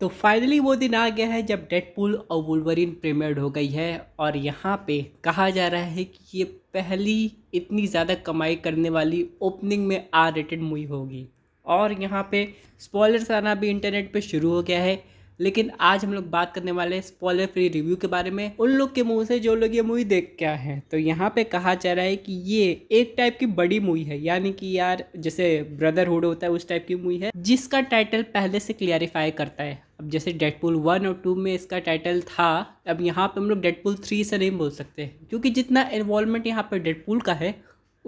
तो फाइनली वो दिन आ गया है जब डेडपुल और वुलवरिन प्रीमियर्ड हो गई है और यहाँ पे कहा जा रहा है कि ये पहली इतनी ज़्यादा कमाई करने वाली ओपनिंग में आर रेटेड मूवी होगी और यहाँ पे स्पॉयलर्स आना भी इंटरनेट पे शुरू हो गया है लेकिन आज हम लोग बात करने वाले स्पॉलर फ्री रिव्यू के बारे में उन लोग के मुंह से जो लोग ये मूवी देख के आए हैं तो यहाँ पे कहा जा रहा है कि ये एक टाइप की बड़ी मूवी है यानी कि यार जैसे ब्रदरहुड होता है उस टाइप की मूवी है जिसका टाइटल पहले से क्लियरिफाई करता है अब जैसे डेडपुल वन और टू में इसका टाइटल था अब यहाँ पे हम लोग डेडपुल थ्री से नहीं बोल सकते क्योंकि जितना इन्वॉल्वमेंट यहाँ पर डेडपुल का है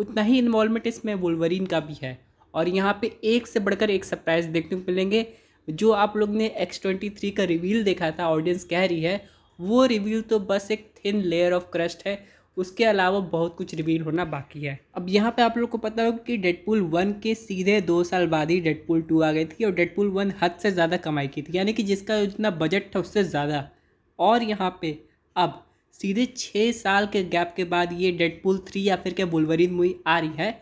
उतना ही इन्वॉल्वमेंट इसमें वुलवरीन का भी है और यहाँ पे एक से बढ़कर एक सरप्राइज देखने को मिलेंगे जो आप लोग ने एक्स ट्वेंटी थ्री का रिवील देखा था ऑडियंस कह रही है वो रिवील तो बस एक थिन लेयर ऑफ क्रस्ट है उसके अलावा बहुत कुछ रिवील होना बाकी है अब यहाँ पे आप लोग को पता होगा कि डेडपुल वन के सीधे दो साल बाद ही डेडपुल टू आ गई थी और डेडपुल वन हद से ज़्यादा कमाई की थी यानी कि जिसका जितना बजट था उससे ज़्यादा और यहाँ पे अब सीधे छः साल के गैप के बाद ये डेडपुल थ्री या फिर क्या बुलवरीन मूवी आ रही है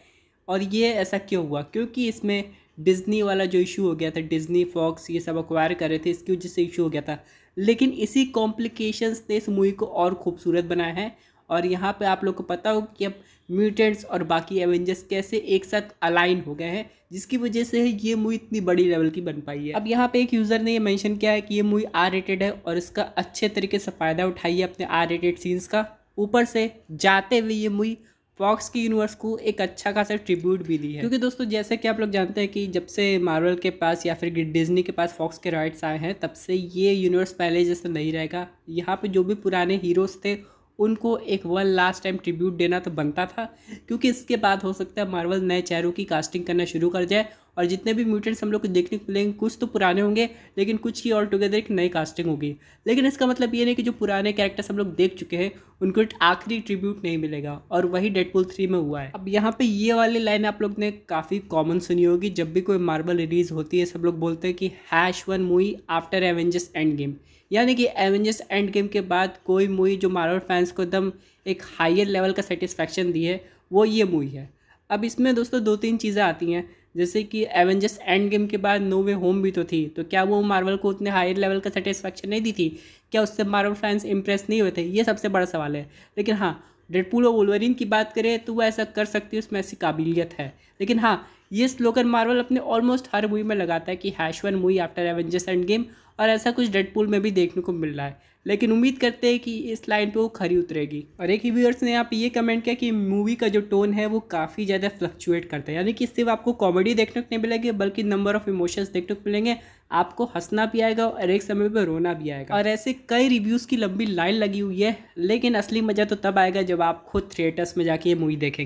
और ये ऐसा क्यों हुआ क्योंकि इसमें डिज्नी वाला जो इशू हो गया था डिज्नी फॉक्स ये सब अक्वायर कर रहे थे इसकी वजह से इशू हो गया था लेकिन इसी कॉम्प्लिकेशंस ने इस मूवी को और खूबसूरत बनाया है और यहाँ पे आप लोग को पता हो कि अब म्यूटेंट्स और बाकी एवेंजर्स कैसे एक साथ अलाइन हो गए हैं जिसकी वजह से ये मूवी इतनी बड़ी लेवल की बन पाई है अब यहाँ पे एक यूज़र ने ये मेंशन किया है कि ये मूवी आर रेटेड है और इसका अच्छे तरीके से फ़ायदा उठाइए अपने आर रेटेड सीन्स का ऊपर से जाते हुए ये मूवी फॉक्स की यूनिवर्स को एक अच्छा खासा ट्रिब्यूट भी दी है क्योंकि दोस्तों जैसे कि आप लोग जानते हैं कि जब से मार्वल के पास या फिर डिज्नी के पास फॉक्स के राइट्स आए हैं तब से ये यूनिवर्स पहले जैसे नहीं रहेगा यहाँ पर जो भी पुराने हीरोज़ थे उनको एक वन लास्ट टाइम ट्रिब्यूट देना तो बनता था क्योंकि इसके बाद हो सकता है मार्वल नए चेहरों की कास्टिंग करना शुरू कर जाए और जितने भी म्यूटेंट्स हम लोग को देखने को मिलेंगे कुछ तो पुराने होंगे लेकिन कुछ की ऑल टुगेदर एक नई कास्टिंग होगी लेकिन इसका मतलब ये नहीं कि जो पुराने कैरेक्टर्स हम लोग देख चुके हैं उनको आखिरी ट्रिब्यूट नहीं मिलेगा और वही डेडपुल थ्री में हुआ है अब यहाँ पे ये वाली लाइन आप लोग ने काफ़ी कॉमन सुनी होगी जब भी कोई मार्बल रिलीज़ होती है सब लोग बोलते हैं कि hash one movie after Avengers end game यानी कि एवेंजर्स एंड गेम के बाद कोई मूवी जो मार्बल फैंस को एकदम एक हायर लेवल का सेटिस्फैक्शन दी है वो ये मूवी है अब इसमें दोस्तों दो तीन चीज़ें आती हैं जैसे कि एवेंजर्स एंड गेम के बाद नो वे होम भी तो थी तो क्या वो मार्वल को उतने हायर लेवल का सेटिस्फैक्शन नहीं दी थी क्या उससे मार्वल फैंस इंप्रेस नहीं हुए थे ये सबसे बड़ा सवाल है लेकिन हाँ डेडपूल और वुलवरीन की बात करें तो वो ऐसा कर सकती है उसमें ऐसी काबिलियत है लेकिन हाँ ये स्लोगन मार्वल अपने ऑलमोस्ट हर मूवी में लगाता है कि hash one movie after Avengers end game और ऐसा कुछ डेडपुल में भी देखने को मिल रहा है लेकिन उम्मीद करते हैं कि इस लाइन पे वो खरी उतरेगी और एक ही व्यूअर्स ने आप ये कमेंट किया कि मूवी का जो टोन है वो काफ़ी ज़्यादा फ्लक्चुएट करता है यानी कि सिर्फ आपको कॉमेडी देखने को नहीं मिलेगी बल्कि नंबर ऑफ इमोशंस देखने को मिलेंगे आपको हंसना भी आएगा और एक समय पर रोना भी आएगा और ऐसे कई रिव्यूज़ की लंबी लाइन लगी हुई है लेकिन असली मज़ा तो तब आएगा जब आप खुद थिएटर्स में जाके ये मूवी देखेंगे